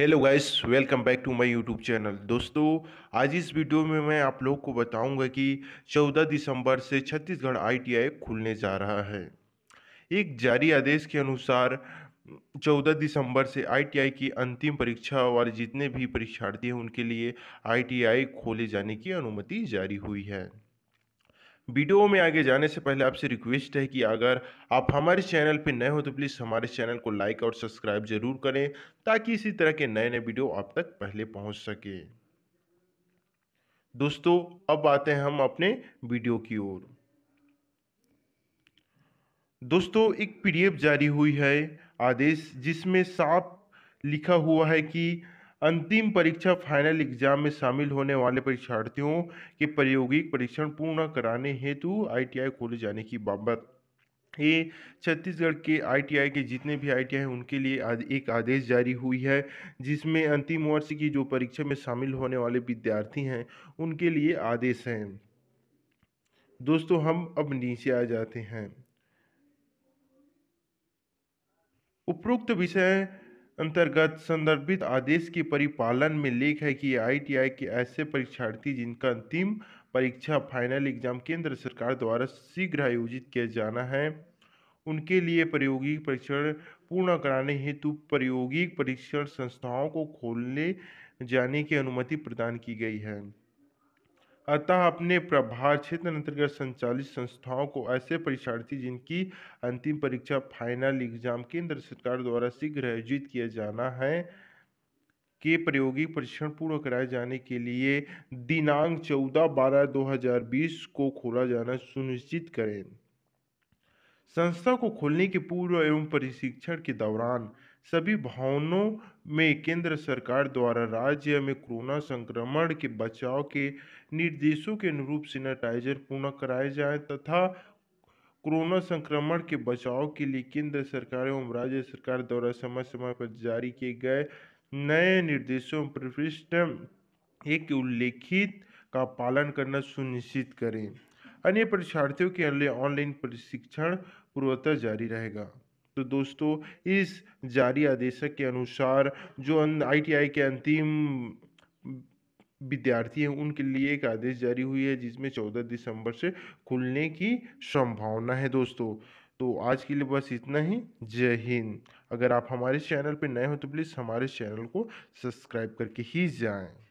hello guys welcome back to my YouTube channel दोस्तों आज इस वीडियो में मैं आप लोग को बताऊंगा कि 14 दिसंबर से छत्तीसगढ़ आईटीआई खुलने जा रहा है एक जारी आदेश के अनुसार 14 दिसंबर से आईटीआई की अंतिम परीक्षा और जितने भी परीक्षार्थी हैं उनके लिए आईटीआई खोले जाने की अनुमति जारी हुई है वीडियो में आगे जाने से पहले आपसे रिक्वेस्ट है कि अगर आप हमारे चैनल पर नए हो तो प्लीज़ हमारे चैनल को लाइक और सब्सक्राइब ज़रूर करें ताकि इसी तरह के नए नए वीडियो आप तक पहले पहुंच सके दोस्तों अब आते हैं हम अपने वीडियो की ओर दोस्तों एक पीडीएफ जारी हुई है आदेश जिसमें साफ लिखा हुआ है कि अंतिम परीक्षा फाइनल एग्जाम में शामिल होने वाले परीक्षार्थियों के प्रायोगिक परीक्षण पूर्ण कराने हेतु आईटीआई खोले जाने की बाबत ये छत्तीसगढ़ के आईटीआई के जितने भी आईटीआई हैं उनके लिए आज एक आदेश जारी हुई है जिसमें अंतिम वर्ष की जो परीक्षा में शामिल होने वाले विद्यार्थी हैं उनके लिए आदेश हैं दोस्तों हम अब नीचे आ जाते हैं उपरोक्त विषय अंतर्गत संदर्भित आदेश के परिपालन में लेख है कि आईटीआई के ऐसे परीक्षार्थी जिनका अंतिम परीक्षा फाइनल एग्जाम केंद्र सरकार द्वारा शीघ्र आयोजित किया जाना है उनके लिए प्रायोगिक परीक्षण पूर्ण कराने हेतु प्रायोगिक परीक्षण संस्थाओं को खोलने जाने की अनुमति प्रदान की गई है अतः अपने प्रभार क्षेत्र अंतर्गत संचालित संस्थाओं को ऐसे परीक्षार्थी जिनकी अंतिम परीक्षा फाइनल एग्जाम केंद्र सरकार द्वारा शीघ्र आयोजित किया जाना है के प्रायोगिक परीक्षण पूर्ण कराए जाने के लिए दिनांक 14 बारह 2020 को खोला जाना सुनिश्चित करें संस्था को खोलने के पूर्व एवं प्रशिक्षण के दौरान सभी भवनों में केंद्र सरकार द्वारा राज्य में कोरोना संक्रमण के बचाव के निर्देशों के अनुरूप सैनिटाइजर पुनः कराए जाए तथा कोरोना संक्रमण के बचाव के लिए केंद्र सरकार एवं राज्य सरकार द्वारा समय समय पर जारी किए गए नए निर्देशों प्रविष्ट एक उल्लेखित का पालन करना सुनिश्चित करें अन्य परीक्षार्थियों के लिए ऑनलाइन प्रशिक्षण पूर्वतः जारी रहेगा तो दोस्तों इस जारी आदेशक के अनुसार जो आईटीआई अं, के अंतिम विद्यार्थी हैं उनके लिए एक आदेश जारी हुई है जिसमें 14 दिसंबर से खुलने की संभावना है दोस्तों तो आज के लिए बस इतना ही जय हिंद अगर आप हमारे चैनल पर नए हो तो प्लीज़ हमारे चैनल को सब्सक्राइब करके ही जाएं